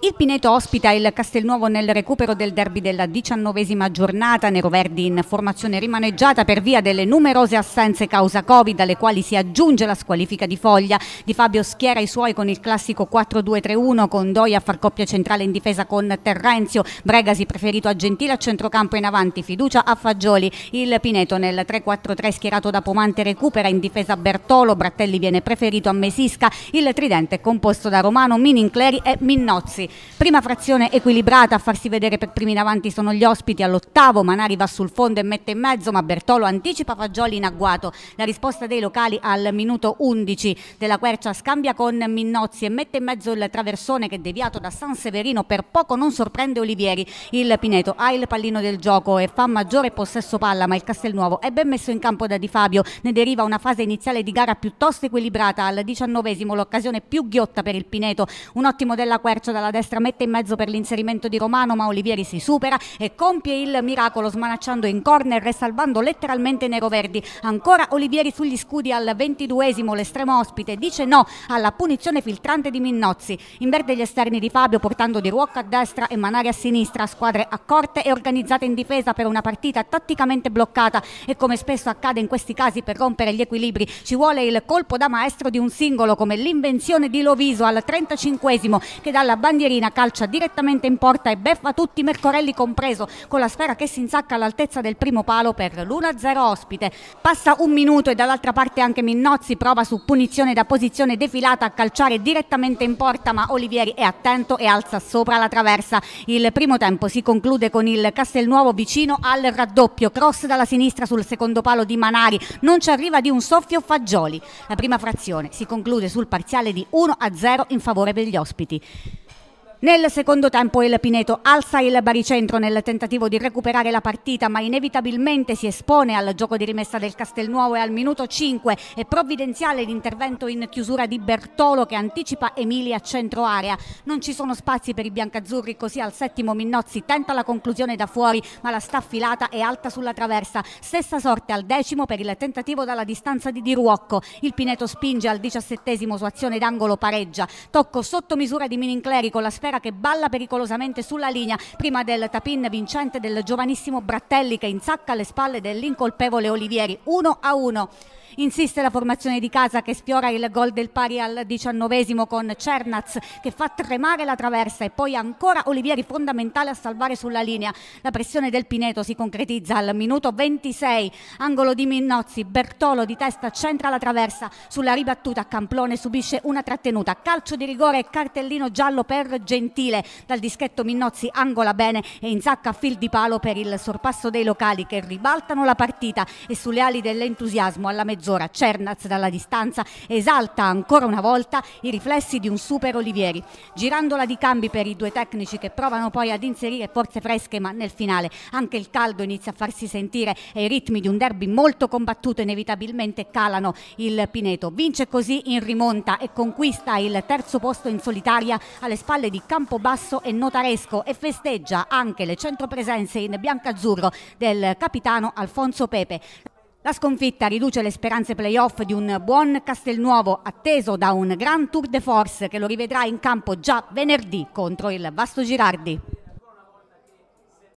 Il Pineto ospita il Castelnuovo nel recupero del derby della diciannovesima giornata. Nero Verdi in formazione rimaneggiata per via delle numerose assenze causa Covid, alle quali si aggiunge la squalifica di Foglia. Di Fabio schiera i suoi con il classico 4-2-3-1, con Doia a far coppia centrale in difesa con Terrenzio, Bregasi preferito a Gentile a centrocampo in avanti, fiducia a Fagioli. Il Pineto nel 3-4-3 schierato da Pomante recupera in difesa Bertolo, Brattelli viene preferito a Mesisca. Il tridente è composto da Romano, Minincleri e Minnozzi prima frazione equilibrata a farsi vedere per primi in avanti sono gli ospiti all'ottavo, Manari va sul fondo e mette in mezzo ma Bertolo anticipa Fagioli in agguato, la risposta dei locali al minuto 11 della Quercia scambia con Minnozzi e mette in mezzo il traversone che è deviato da San Severino per poco non sorprende Olivieri, il Pineto ha il pallino del gioco e fa maggiore possesso palla ma il Castelnuovo è ben messo in campo da Di Fabio, ne deriva una fase iniziale di gara piuttosto equilibrata al diciannovesimo l'occasione più ghiotta per il Pineto, un ottimo della Quercia dalla destra destra mette in mezzo per l'inserimento di Romano, ma Olivieri si supera e compie il miracolo smanacciando in corner e salvando letteralmente Nero Verdi. Ancora Olivieri sugli scudi al 22esimo, l'estremo ospite dice no alla punizione filtrante di Minnozzi. In verde gli esterni di Fabio portando di Ruocca a destra e Manari a sinistra, squadre accorte e organizzate in difesa per una partita tatticamente bloccata e come spesso accade in questi casi per rompere gli equilibri ci vuole il colpo da maestro di un singolo come l'invenzione di Loviso al 35esimo che dalla bandiera Pierina calcia direttamente in porta e beffa tutti Mercorelli compreso con la sfera che si insacca all'altezza del primo palo per l'1-0 ospite. Passa un minuto e dall'altra parte anche Minnozzi prova su punizione da posizione defilata a calciare direttamente in porta ma Olivieri è attento e alza sopra la traversa. Il primo tempo si conclude con il Castelnuovo vicino al raddoppio, cross dalla sinistra sul secondo palo di Manari, non ci arriva di un soffio Fagioli. La prima frazione si conclude sul parziale di 1-0 in favore degli ospiti. Nel secondo tempo il Pineto alza il baricentro nel tentativo di recuperare la partita ma inevitabilmente si espone al gioco di rimessa del Castelnuovo e al minuto 5 è provvidenziale l'intervento in chiusura di Bertolo che anticipa Emilia a centro area. Non ci sono spazi per i biancazzurri così al settimo Minnozzi tenta la conclusione da fuori ma la sta filata e alta sulla traversa. Stessa sorte al decimo per il tentativo dalla distanza di Di Ruocco. Il Pineto spinge al diciassettesimo su azione d'angolo pareggia. Tocco sotto misura di Minincleri con la sfera Matera che balla pericolosamente sulla linea prima del tapin vincente del giovanissimo Brattelli che insacca alle spalle dell'incolpevole Olivieri 1 a 1. Insiste la formazione di casa che sfiora il gol del pari al diciannovesimo con Cernaz che fa tremare la traversa e poi ancora Olivieri fondamentale a salvare sulla linea. La pressione del Pineto si concretizza al minuto 26, angolo di Minnozzi, Bertolo di testa centra la traversa, sulla ribattuta Camplone subisce una trattenuta, calcio di rigore e cartellino giallo per Genesi Gentile dal dischetto Minnozzi angola bene e inzacca fil di palo per il sorpasso dei locali che ribaltano la partita e sulle ali dell'entusiasmo alla mezz'ora Cernaz dalla distanza esalta ancora una volta i riflessi di un super Olivieri. Girandola di cambi per i due tecnici che provano poi ad inserire forze fresche ma nel finale anche il caldo inizia a farsi sentire e i ritmi di un derby molto combattuto inevitabilmente calano il Pineto. Vince così in rimonta e conquista il terzo posto in solitaria alle spalle di Campobasso e Notaresco e festeggia anche le 100 presenze in biancazzurro del capitano Alfonso Pepe. La sconfitta riduce le speranze playoff di un buon Castelnuovo atteso da un gran tour de force che lo rivedrà in campo già venerdì contro il Vasto Girardi.